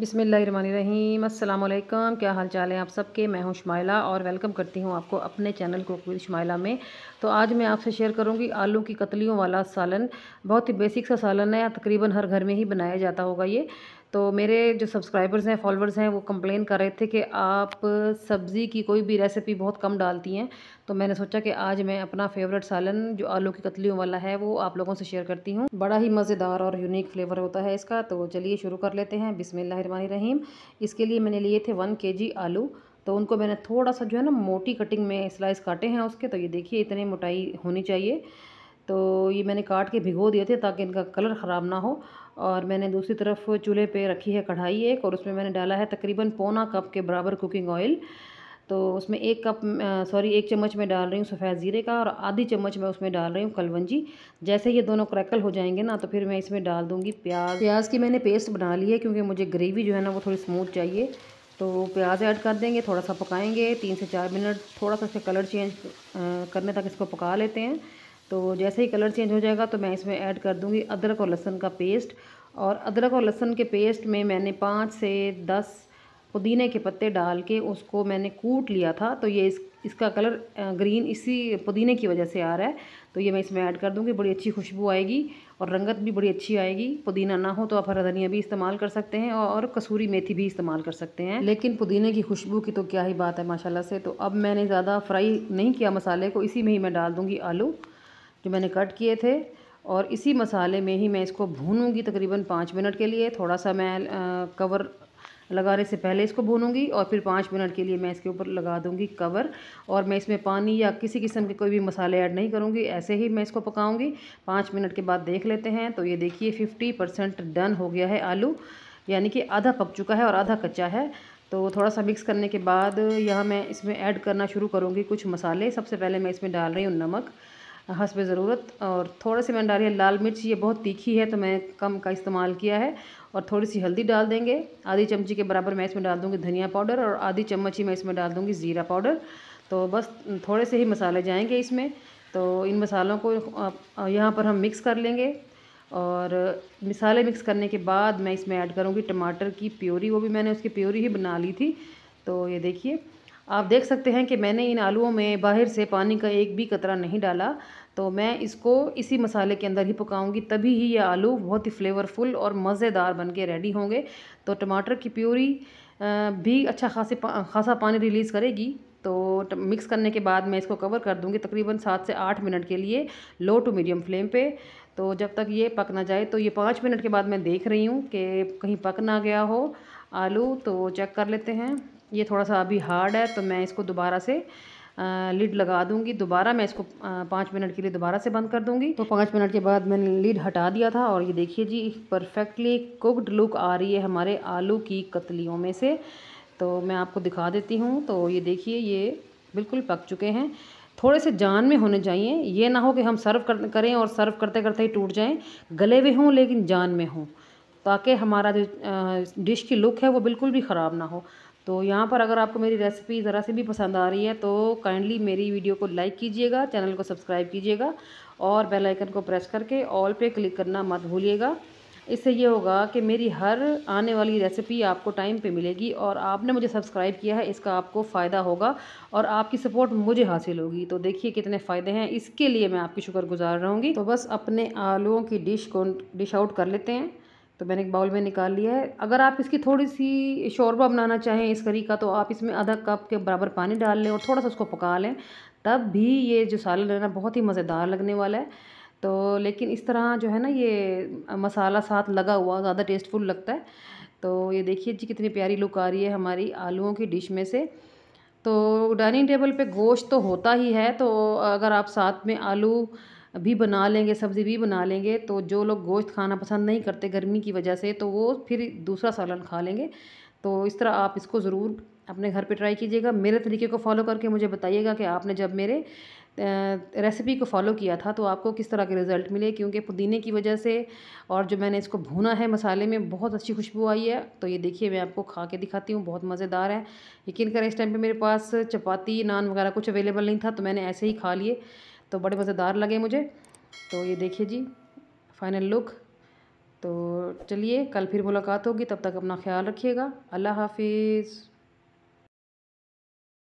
बिसमीम अल्लाम क्या हाल चाल है आप सबके मैं हूं शुमाइला और वेलकम करती हूं आपको अपने चैनल को विद में तो आज मैं आपसे शेयर करूंगी आलू की कतलियों वाला सालन बहुत ही बेसिक सा सालन है तकरीबन हर घर में ही बनाया जाता होगा ये तो मेरे जो सब्सक्राइबर्स हैं फॉलोअर्स हैं वो कंप्लेन कर रहे थे कि आप सब्ज़ी की कोई भी रेसिपी बहुत कम डालती हैं तो मैंने सोचा कि आज मैं अपना फेवरेट सालन जो आलू की कतलियों वाला है वो आप लोगों से शेयर करती हूँ बड़ा ही मज़ेदार और यूनिक फ्लेवर होता है इसका तो चलिए शुरू कर लेते हैं बिसमान रहीम इसके लिए मैंने लिए थे वन के आलू तो उनको मैंने थोड़ा सा जो है ना मोटी कटिंग में स्लाइस काटे हैं उसके तो ये देखिए इतनी मोटाई होनी चाहिए तो ये मैंने काट के भिगो दिए थे ताकि इनका कलर ख़राब ना हो और मैंने दूसरी तरफ चूल्हे पे रखी है कढ़ाई एक और उसमें मैंने डाला है तकरीबन पौना कप के बराबर कुकिंग ऑयल तो उसमें एक कप सॉरी एक चम्मच में डाल रही हूँ सफ़ेद ज़ीरे का और आधी चम्मच मैं उसमें डाल रही हूँ कलवंजी जैसे ये दोनों क्रैकल हो जाएंगे ना तो फिर मैं इसमें डाल दूँगी प्याज प्याज की मैंने पेस्ट बना ली है क्योंकि मुझे ग्रेवी जो है ना वो थोड़ी स्मूथ चाहिए तो प्याज ऐड कर देंगे थोड़ा सा पकाएंगे तीन से चार मिनट थोड़ा सा इसका कलर चेंज करने तक इसको पका लेते हैं तो जैसे ही कलर चेंज हो जाएगा तो मैं इसमें ऐड कर दूँगी अदरक और लहसन का पेस्ट और अदरक और लहसन के पेस्ट में मैंने पाँच से दस पुदीने के पत्ते डाल के उसको मैंने कूट लिया था तो ये इस इसका कलर ग्रीन इसी पुदीने की वजह से आ रहा है तो ये मैं इसमें ऐड कर दूँगी बड़ी अच्छी खुशबू आएगी और रंगत भी बड़ी अच्छी आएगी पुदीना ना हो तो आप हरा धनिया भी इस्तेमाल कर सकते हैं और कसूरी मेथी भी इस्तेमाल कर सकते हैं लेकिन पुदीने की खुशबू की तो क्या ही बात है माशाला से तो अब मैंने ज़्यादा फ्राई नहीं किया मसाले को इसी में ही मैं डाल दूँगी आलू जो मैंने कट किए थे और इसी मसाले में ही मैं इसको भूनूंगी तकरीबन पाँच मिनट के लिए थोड़ा सा मैं आ, कवर लगाने से पहले इसको भूनूंगी और फिर पाँच मिनट के लिए मैं इसके ऊपर लगा दूंगी कवर और मैं इसमें पानी या किसी किस्म के कोई भी मसाले ऐड नहीं करूंगी ऐसे ही मैं इसको पकाऊंगी पाँच मिनट के बाद देख लेते हैं तो ये देखिए फिफ्टी परसेंट डन हो गया है आलू यानी कि आधा पक चुका है और आधा कच्चा है तो थोड़ा सा मिक्स करने के बाद यहाँ मैं इसमें ऐड करना शुरू करूँगी कुछ मसाले सबसे पहले मैं इसमें डाल रही हूँ नमक हसब ज़रूरत और थोड़े सी मैंने डाली है लाल मिर्च ये बहुत तीखी है तो मैं कम का इस्तेमाल किया है और थोड़ी सी हल्दी डाल देंगे आधी चमची के बराबर मैं इसमें डाल दूँगी धनिया पाउडर और आधी चम्मच ही मैं इसमें डाल दूँगी ज़ीरा पाउडर तो बस थोड़े से ही मसाले जाएँगे इसमें तो इन मसालों को यहाँ पर हम मिक्स कर लेंगे और मिसाले मिक्स करने के बाद मैं इसमें ऐड करूँगी टमाटर की प्योरी वो भी मैंने उसकी प्योरी ही बना ली थी तो ये देखिए आप देख सकते हैं कि मैंने इन आलूओं में बाहर से पानी का एक भी कतरा नहीं डाला तो मैं इसको इसी मसाले के अंदर ही पकाऊंगी तभी ही ये आलू बहुत ही फ्लेवरफुल और मज़ेदार बन के रेडी होंगे तो टमाटर की प्यूरी भी अच्छा खासी पा, खासा पानी रिलीज़ करेगी तो मिक्स करने के बाद मैं इसको कवर कर दूंगी तकरीबन सात से आठ मिनट के लिए लो टू मीडियम फ्लेम पे तो जब तक ये पक ना जाए तो ये पाँच मिनट के बाद मैं देख रही हूँ कि कहीं पक ना गया हो आलू तो चेक कर लेते हैं ये थोड़ा सा अभी हार्ड है तो मैं इसको दोबारा से लीड लगा दूंगी दोबारा मैं इसको पाँच मिनट के लिए दोबारा से बंद कर दूंगी तो पाँच मिनट के बाद मैंने लीड हटा दिया था और ये देखिए जी परफेक्टली कुकड लुक आ रही है हमारे आलू की कतलियों में से तो मैं आपको दिखा देती हूँ तो ये देखिए ये बिल्कुल पक चुके हैं थोड़े से जान में होने चाहिए ये ना हो कि हम सर्व कर करें और सर्व करते करते ही टूट जाएँ गले हुए हों लेकिन जान में हों ताकि हमारा जो डिश की लुक है वो बिल्कुल भी ख़राब ना हो तो यहाँ पर अगर आपको मेरी रेसिपी ज़रा से भी पसंद आ रही है तो काइंडली मेरी वीडियो को लाइक कीजिएगा चैनल को सब्सक्राइब कीजिएगा और बेल आइकन को प्रेस करके ऑल पे क्लिक करना मत भूलिएगा इससे ये होगा कि मेरी हर आने वाली रेसिपी आपको टाइम पे मिलेगी और आपने मुझे सब्सक्राइब किया है इसका आपको फ़ायदा होगा और आपकी सपोर्ट मुझे हासिल होगी तो देखिए कितने फ़ायदे हैं इसके लिए मैं आपकी शुक्रगुजार रहूँगी तो बस अपने आलुओं की डिश को डिश आउट कर लेते हैं तो मैंने एक बाउल में निकाल लिया है अगर आप इसकी थोड़ी सी शोरबा बनाना चाहें इस करी का तो आप इसमें आधा कप के बराबर पानी डाल लें और थोड़ा सा उसको पका लें तब भी ये जो सालन है ना बहुत ही मज़ेदार लगने वाला है तो लेकिन इस तरह जो है ना ये मसाला साथ लगा हुआ ज़्यादा टेस्टफुल लगता है तो ये देखिए जी कितनी प्यारी लुक आ रही है हमारी आलूओं की डिश में से तो डाइनिंग टेबल पे गोश्त तो होता ही है तो अगर आप साथ में आलू भी बना लेंगे सब्ज़ी भी बना लेंगे तो जो लोग गोश्त खाना पसंद नहीं करते गर्मी की वजह से तो वो फिर दूसरा सालन खा लेंगे तो इस तरह आप इसको ज़रूर अपने घर पे ट्राई कीजिएगा मेरे तरीके को फॉलो करके मुझे बताइएगा कि आपने जब मेरे रेसिपी को फॉलो किया था तो आपको किस तरह के रिज़ल्ट मिले क्योंकि पुदीने की वजह से और जो मैंने इसको भुना है मसाले में बहुत अच्छी खुशबू आई है तो ये देखिए मैं आपको खा के दिखाती हूँ बहुत मज़ेदार है यकीन करें इस टाइम पर मेरे पास चपाती नान वगैरह कुछ अवेलेबल नहीं था तो मैंने ऐसे ही खा लिए तो बड़े मज़ेदार लगे मुझे तो ये देखिए जी फाइनल लुक तो चलिए कल फिर मुलाकात होगी तब तक अपना ख्याल रखिएगा अल्लाह हाफिज़